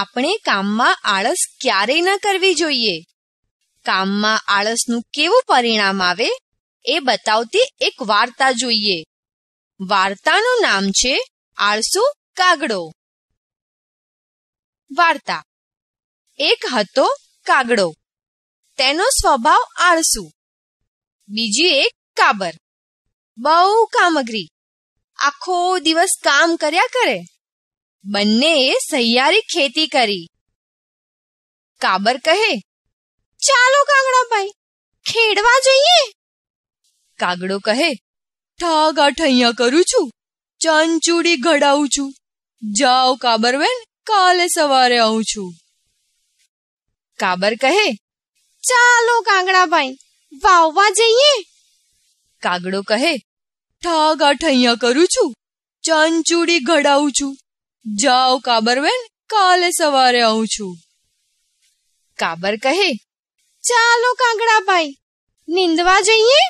આપણે કામમાં આળસ ક્યારેય ન કરવી જોઈએ કામમાં આળસનું કેવું પરિણામ આવે એ બતાવતી એક વાર્તા જોઈએ વાર્તાનું નામ છે આળસુ કાગડો વાર્તા એક હતો કાગડો તેનો સ્વભાવ આળસુ બીજી એક કાબર બહુ કામગરી આખો દિવસ કામ કર્યા કરે बन्ने सैयारी खेती करी काबर कहे चालो कागड़ा भाई खेड़वा जाइए कागड़ो कहे ठागा ठैया करू छु चंचूड़ी घड़ाऊ छु जाओ काबर बहन काले सवारे आऊ छु काबर कहे चालो कागड़ा भाई वाववा जाइए कागड़ो कहे ठागा ठैया करू छु चूड़ी घड़ाऊ छू જાઓ કાબરબેન કાલે સવારે આવું છું કાબર કહે ચાલો કાગડાભાઈ નિંદવા જઈએ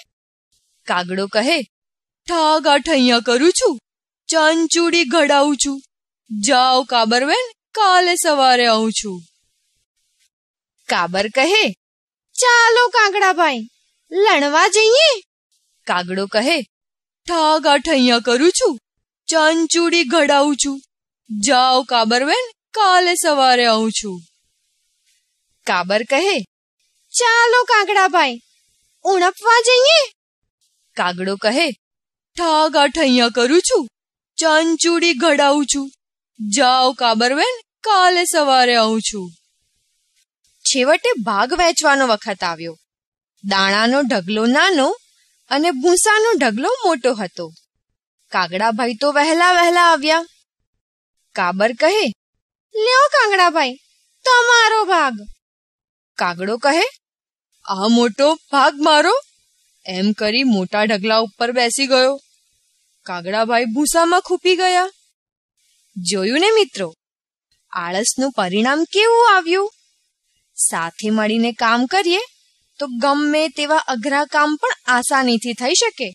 કાગડો કહે ઠાગા ઠૈયા કરું છું ચંચુડી ઘડાવું છું જાઓ કાબરબેન કાલે સવારે આવું છું કાબર કહે ચાલો કાગડાભાઈ લણવા જઈએ કાગડો કહે ઠાગા ઠૈયા કરું છું ચંચુડી ઘડાવું છું જાઓ કાબરબેન કાલે સવારે આવું છું કાબર કહે ચાલો કાગડાભાઈ ઉણપવા જઈએ કાગડો કહે ઠાગા ઠૈયા કરું છું ચાંચુડી ઘડાવું છું જાઓ કાબરબેન કાલે સવારે આવું છું છેવટે ભાગ વહેંચવાનો વખત આવ્યો દાણાનો ઢગલો નાનો અને ભૂસાનો ઢગલો મોટો હતો કાગડાભાઈ તો વહેલા વહેલા આવ્યા કાબર કહે લ્યો કાગડાભાઈ તમારો ભાગ કાગડો કહે આ મોટો ભાગ મારો એમ કરી મોટા ઢગલા ઉપર બેસી ગયો કાગડાભાઈ ભૂસામાં ખૂપી ગયા જોયું ને મિત્રો આળસનું પરિણામ કેવું આવ્યું સાથે મળીને કામ કરીએ તો ગમે તેવા અઘરા કામ પણ આસાનીથી થઈ શકે